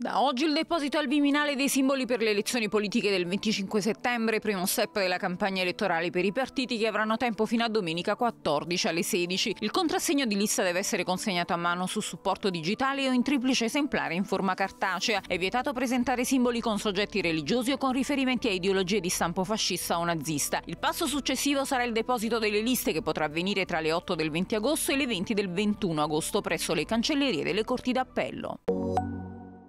Da oggi il deposito al Viminale dei simboli per le elezioni politiche del 25 settembre, primo step della campagna elettorale per i partiti che avranno tempo fino a domenica 14 alle 16. Il contrassegno di lista deve essere consegnato a mano su supporto digitale o in triplice esemplare in forma cartacea. È vietato presentare simboli con soggetti religiosi o con riferimenti a ideologie di stampo fascista o nazista. Il passo successivo sarà il deposito delle liste che potrà avvenire tra le 8 del 20 agosto e le 20 del 21 agosto presso le cancellerie delle corti d'appello.